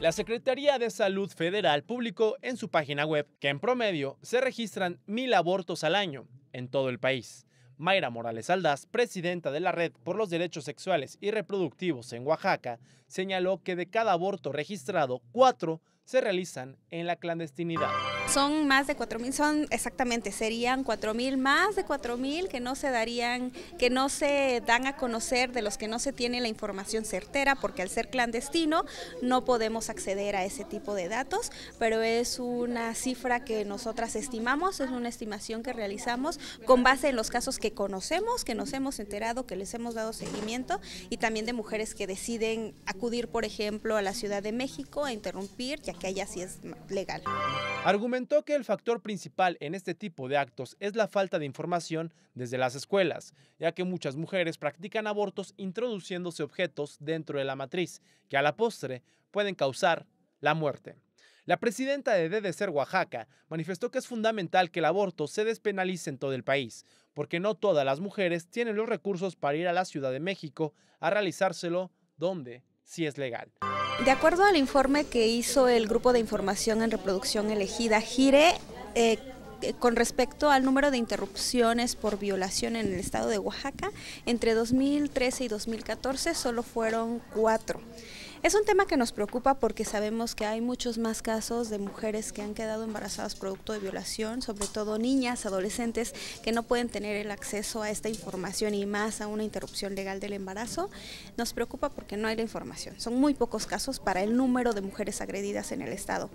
La Secretaría de Salud Federal publicó en su página web que en promedio se registran mil abortos al año en todo el país. Mayra Morales Aldaz, presidenta de la Red por los Derechos Sexuales y Reproductivos en Oaxaca, señaló que de cada aborto registrado, cuatro se realizan en la clandestinidad. Son más de 4.000, son exactamente, serían 4.000, más de 4.000 que no se darían, que no se dan a conocer, de los que no se tiene la información certera, porque al ser clandestino no podemos acceder a ese tipo de datos, pero es una cifra que nosotras estimamos, es una estimación que realizamos con base en los casos que conocemos, que nos hemos enterado, que les hemos dado seguimiento y también de mujeres que deciden acudir, por ejemplo, a la Ciudad de México a interrumpir, ya que allá sí es legal. Argumento comentó que el factor principal en este tipo de actos es la falta de información desde las escuelas, ya que muchas mujeres practican abortos introduciéndose objetos dentro de la matriz, que a la postre pueden causar la muerte. La presidenta de Ser Oaxaca manifestó que es fundamental que el aborto se despenalice en todo el país, porque no todas las mujeres tienen los recursos para ir a la Ciudad de México a realizárselo donde si es legal. De acuerdo al informe que hizo el Grupo de Información en Reproducción Elegida, Gire, eh, eh, con respecto al número de interrupciones por violación en el estado de Oaxaca, entre 2013 y 2014 solo fueron cuatro. Es un tema que nos preocupa porque sabemos que hay muchos más casos de mujeres que han quedado embarazadas producto de violación, sobre todo niñas, adolescentes, que no pueden tener el acceso a esta información y más a una interrupción legal del embarazo. Nos preocupa porque no hay la información. Son muy pocos casos para el número de mujeres agredidas en el Estado.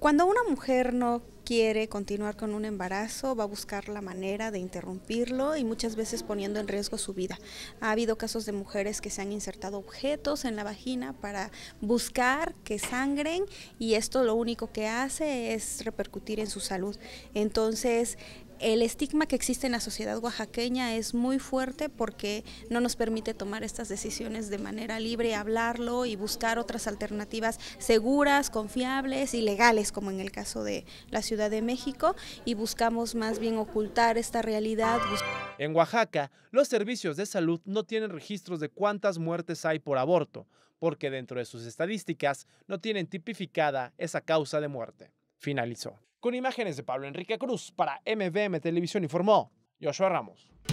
Cuando una mujer no quiere continuar con un embarazo, va a buscar la manera de interrumpirlo y muchas veces poniendo en riesgo su vida. Ha habido casos de mujeres que se han insertado objetos en la vagina para buscar que sangren y esto lo único que hace es repercutir en su salud. Entonces, el estigma que existe en la sociedad oaxaqueña es muy fuerte porque no nos permite tomar estas decisiones de manera libre, hablarlo y buscar otras alternativas seguras, confiables y legales, como en el caso de la Ciudad de México, y buscamos más bien ocultar esta realidad. En Oaxaca, los servicios de salud no tienen registros de cuántas muertes hay por aborto, porque dentro de sus estadísticas no tienen tipificada esa causa de muerte. Finalizó. Con imágenes de Pablo Enrique Cruz para MVM Televisión informó Joshua Ramos.